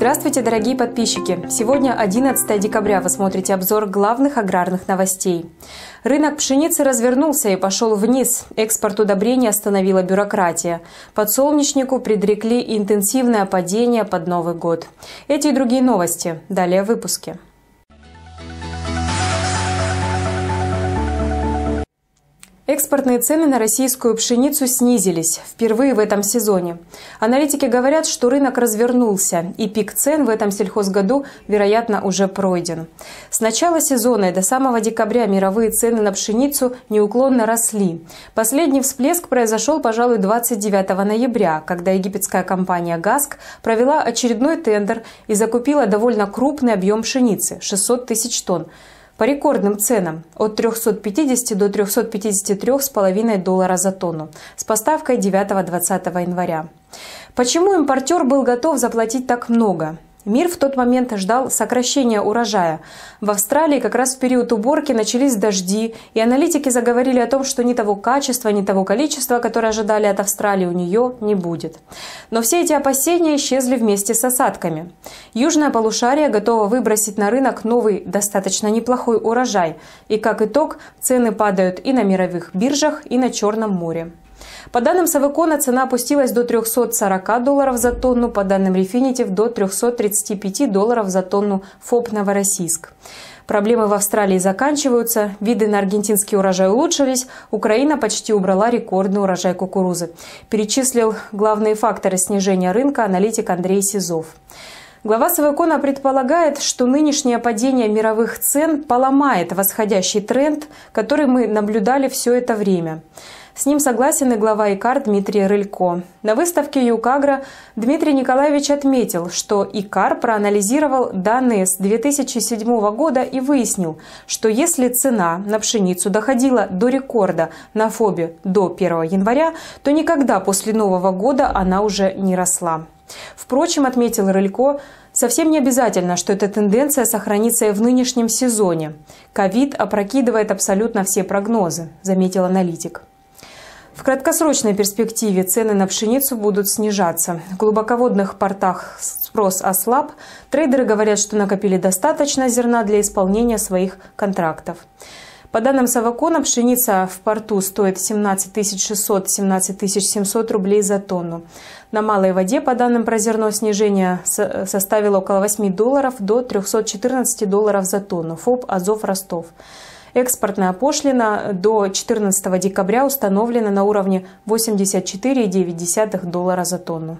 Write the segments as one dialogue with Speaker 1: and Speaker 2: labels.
Speaker 1: Здравствуйте, дорогие подписчики! Сегодня 11 декабря вы смотрите обзор главных аграрных новостей. Рынок пшеницы развернулся и пошел вниз. Экспорт удобрений остановила бюрократия. Подсолнечнику предрекли интенсивное падение под Новый год. Эти и другие новости. Далее в выпуске. Экспортные цены на российскую пшеницу снизились впервые в этом сезоне. Аналитики говорят, что рынок развернулся, и пик цен в этом сельхозгоду, вероятно, уже пройден. С начала сезона и до самого декабря мировые цены на пшеницу неуклонно росли. Последний всплеск произошел, пожалуй, 29 ноября, когда египетская компания «Газк» провела очередной тендер и закупила довольно крупный объем пшеницы – 600 тысяч тонн по рекордным ценам от 350 до 353,5 доллара за тонну с поставкой 9-20 января. Почему импортер был готов заплатить так много? Мир в тот момент ждал сокращения урожая. В Австралии как раз в период уборки начались дожди, и аналитики заговорили о том, что ни того качества, ни того количества, которое ожидали от Австралии, у нее не будет. Но все эти опасения исчезли вместе с осадками. Южное полушарие готово выбросить на рынок новый, достаточно неплохой урожай, и как итог цены падают и на мировых биржах, и на Черном море. По данным Савикона, цена опустилась до 340 долларов за тонну, по данным Refinitiv до 335 долларов за тонну ФОП «Новороссийск». Проблемы в Австралии заканчиваются, виды на аргентинский урожай улучшились, Украина почти убрала рекордный урожай кукурузы. Перечислил главные факторы снижения рынка аналитик Андрей Сизов. Глава Савикона предполагает, что нынешнее падение мировых цен поломает восходящий тренд, который мы наблюдали все это время. С ним согласен и глава ИКАР Дмитрий Рылько. На выставке ЮКАГРА Дмитрий Николаевич отметил, что ИКАР проанализировал данные с 2007 года и выяснил, что если цена на пшеницу доходила до рекорда на ФОБе до 1 января, то никогда после Нового года она уже не росла. Впрочем, отметил Рылько, совсем не обязательно, что эта тенденция сохранится и в нынешнем сезоне. Ковид опрокидывает абсолютно все прогнозы, заметил аналитик. В краткосрочной перспективе цены на пшеницу будут снижаться. В глубоководных портах спрос ослаб. Трейдеры говорят, что накопили достаточно зерна для исполнения своих контрактов. По данным Савакона, пшеница в порту стоит 17 600-17 700 рублей за тонну. На малой воде, по данным про зерно, снижение составило около 8 долларов до 314 долларов за тонну. ФОП «Азов Ростов». Экспортная пошлина до 14 декабря установлена на уровне 84,9 доллара за тонну.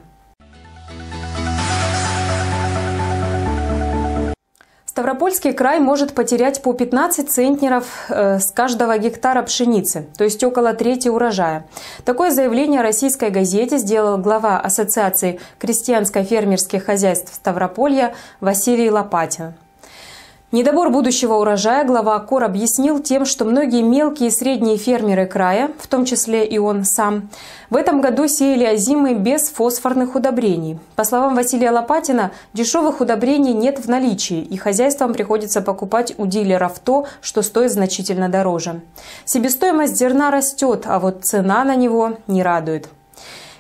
Speaker 1: Ставропольский край может потерять по 15 центнеров э, с каждого гектара пшеницы, то есть около трети урожая. Такое заявление российской газете сделал глава Ассоциации крестьянско-фермерских хозяйств Ставрополья Василий Лопатин. Недобор будущего урожая глава АКОР объяснил тем, что многие мелкие и средние фермеры края, в том числе и он сам, в этом году сеяли озимы без фосфорных удобрений. По словам Василия Лопатина, дешевых удобрений нет в наличии, и хозяйствам приходится покупать у дилеров то, что стоит значительно дороже. Себестоимость зерна растет, а вот цена на него не радует.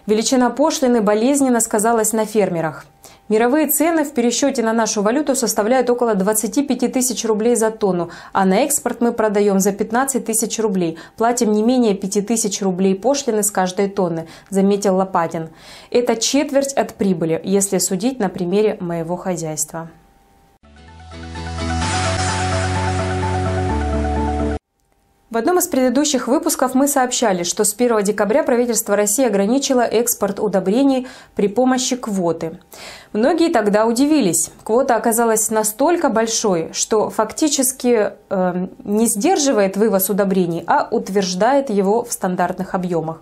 Speaker 1: Величина пошлины болезненно сказалась на фермерах. Мировые цены в пересчете на нашу валюту составляют около 25 тысяч рублей за тонну, а на экспорт мы продаем за 15 тысяч рублей, платим не менее 5 тысяч рублей пошлины с каждой тонны, заметил Лопатин. Это четверть от прибыли, если судить на примере моего хозяйства. В одном из предыдущих выпусков мы сообщали, что с 1 декабря правительство России ограничило экспорт удобрений при помощи квоты. Многие тогда удивились. Квота оказалась настолько большой, что фактически э, не сдерживает вывоз удобрений, а утверждает его в стандартных объемах.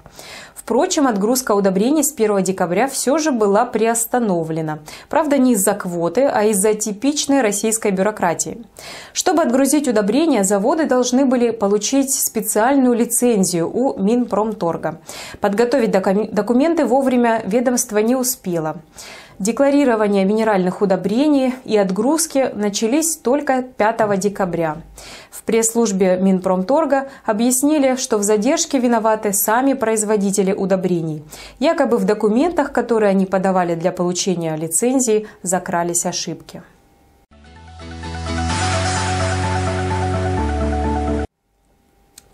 Speaker 1: Впрочем, отгрузка удобрений с 1 декабря все же была приостановлена. Правда, не из-за квоты, а из-за типичной российской бюрократии. Чтобы отгрузить удобрения, заводы должны были получить специальную лицензию у Минпромторга. Подготовить документы вовремя ведомство не успело. Декларирование минеральных удобрений и отгрузки начались только 5 декабря. В пресс-службе Минпромторга объяснили, что в задержке виноваты сами производители удобрений. Якобы в документах, которые они подавали для получения лицензии, закрались ошибки.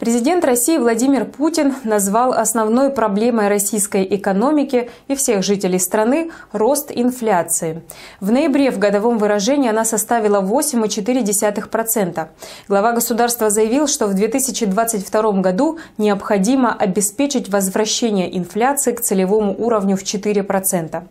Speaker 1: Президент России Владимир Путин назвал основной проблемой российской экономики и всех жителей страны рост инфляции. В ноябре в годовом выражении она составила 8,4%. Глава государства заявил, что в 2022 году необходимо обеспечить возвращение инфляции к целевому уровню в 4%.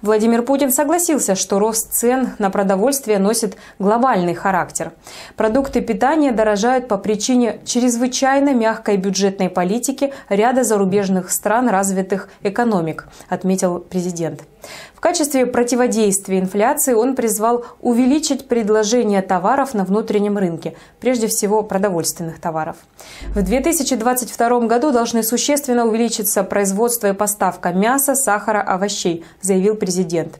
Speaker 1: Владимир Путин согласился, что рост цен на продовольствие носит глобальный характер. Продукты питания дорожают по причине чрезвычайно тайна мягкой бюджетной политики ряда зарубежных стран развитых экономик, отметил президент. В качестве противодействия инфляции он призвал увеличить предложение товаров на внутреннем рынке, прежде всего продовольственных товаров. В 2022 году должны существенно увеличиться производство и поставка мяса, сахара, овощей, заявил президент,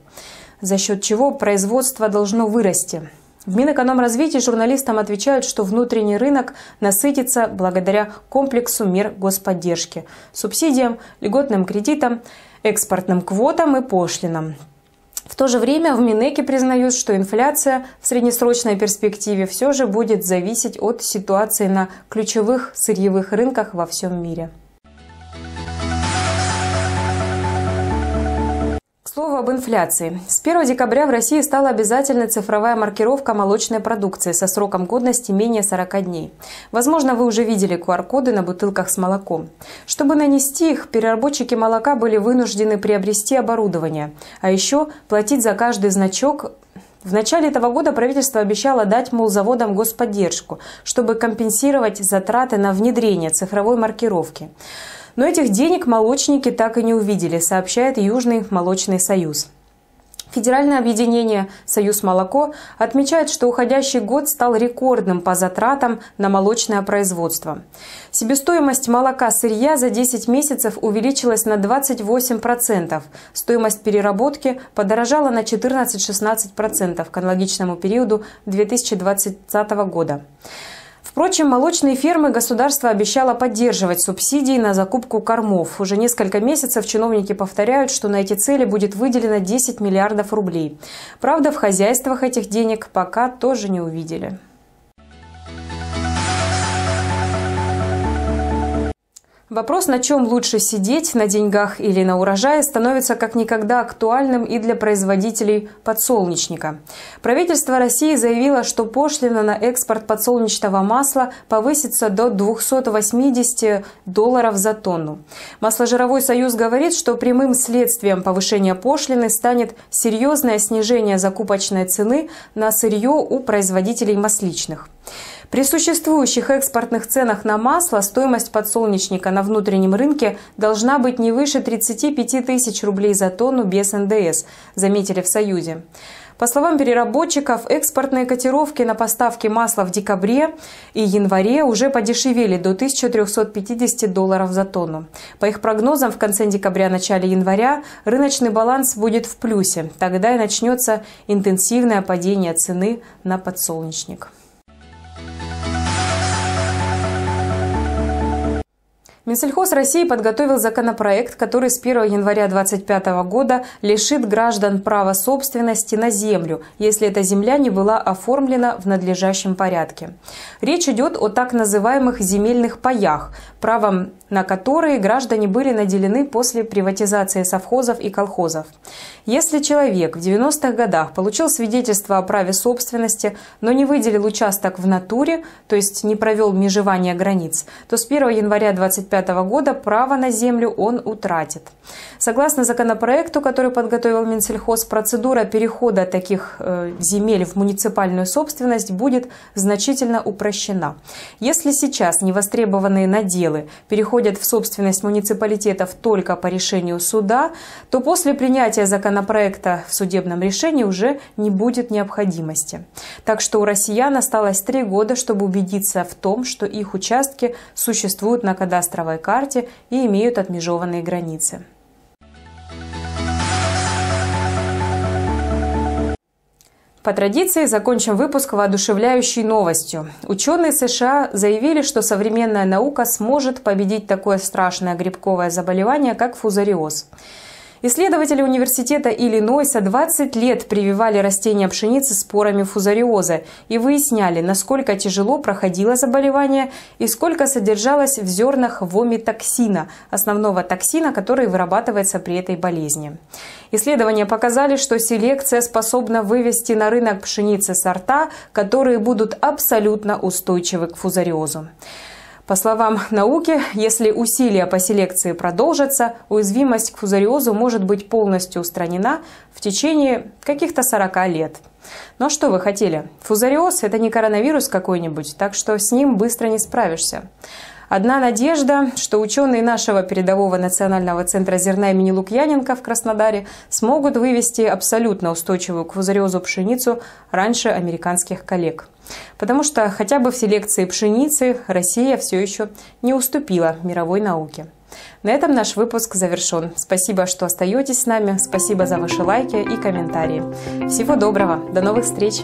Speaker 1: за счет чего производство должно вырасти. В Минэкономразвитии журналистам отвечают, что внутренний рынок насытится благодаря комплексу мер господдержки, субсидиям, льготным кредитам, экспортным квотам и пошлинам. В то же время в Минэке признают, что инфляция в среднесрочной перспективе все же будет зависеть от ситуации на ключевых сырьевых рынках во всем мире. слову об инфляции. С 1 декабря в России стала обязательной цифровая маркировка молочной продукции со сроком годности менее 40 дней. Возможно, вы уже видели QR-коды на бутылках с молоком. Чтобы нанести их, переработчики молока были вынуждены приобрести оборудование, а еще платить за каждый значок в начале этого года правительство обещало дать мулзаводам господдержку, чтобы компенсировать затраты на внедрение цифровой маркировки. Но этих денег молочники так и не увидели, сообщает Южный молочный союз. Федеральное объединение «Союз молоко» отмечает, что уходящий год стал рекордным по затратам на молочное производство. Себестоимость молока сырья за 10 месяцев увеличилась на 28%. Стоимость переработки подорожала на 14-16% к аналогичному периоду 2020 года. Впрочем, молочные фермы государство обещало поддерживать субсидии на закупку кормов. Уже несколько месяцев чиновники повторяют, что на эти цели будет выделено 10 миллиардов рублей. Правда, в хозяйствах этих денег пока тоже не увидели. Вопрос, на чем лучше сидеть, на деньгах или на урожае, становится как никогда актуальным и для производителей подсолнечника. Правительство России заявило, что пошлина на экспорт подсолнечного масла повысится до 280 долларов за тонну. Масложировой союз говорит, что прямым следствием повышения пошлины станет серьезное снижение закупочной цены на сырье у производителей масличных. При существующих экспортных ценах на масло стоимость подсолнечника на внутреннем рынке должна быть не выше 35 тысяч рублей за тонну без НДС, заметили в Союзе. По словам переработчиков, экспортные котировки на поставки масла в декабре и январе уже подешевели до 1350 долларов за тонну. По их прогнозам, в конце декабря-начале января рыночный баланс будет в плюсе. Тогда и начнется интенсивное падение цены на подсолнечник. Минсельхоз России подготовил законопроект, который с 1 января 2025 года лишит граждан права собственности на землю, если эта земля не была оформлена в надлежащем порядке. Речь идет о так называемых земельных паях, правом на которые граждане были наделены после приватизации совхозов и колхозов. Если человек в 90-х годах получил свидетельство о праве собственности, но не выделил участок в натуре, то есть не провел межевание границ, то с 1 января 2025 2025 года право на землю он утратит. Согласно законопроекту, который подготовил Минсельхоз, процедура перехода таких э, земель в муниципальную собственность будет значительно упрощена. Если сейчас невостребованные наделы переходят в собственность муниципалитетов только по решению суда, то после принятия законопроекта в судебном решении уже не будет необходимости. Так что у россиян осталось три года, чтобы убедиться в том, что их участки существуют на кадастровом страновой карте и имеют отмежеванные границы. По традиции закончим выпуск воодушевляющей новостью. Ученые США заявили, что современная наука сможет победить такое страшное грибковое заболевание, как фузариоз. Исследователи университета Иллинойса 20 лет прививали растения пшеницы спорами фузариоза и выясняли, насколько тяжело проходило заболевание и сколько содержалось в зернах вомитоксина, основного токсина, который вырабатывается при этой болезни. Исследования показали, что селекция способна вывести на рынок пшеницы сорта, которые будут абсолютно устойчивы к фузариозу. По словам науки, если усилия по селекции продолжатся, уязвимость к фузариозу может быть полностью устранена в течение каких-то 40 лет. Но что вы хотели? Фузариоз – это не коронавирус какой-нибудь, так что с ним быстро не справишься. Одна надежда, что ученые нашего передового национального центра зерна имени Лукьяненко в Краснодаре смогут вывести абсолютно устойчивую к фузариозу пшеницу раньше американских коллег. Потому что хотя бы в селекции пшеницы Россия все еще не уступила мировой науке. На этом наш выпуск завершен. Спасибо, что остаетесь с нами. Спасибо за ваши лайки и комментарии. Всего доброго. До новых встреч.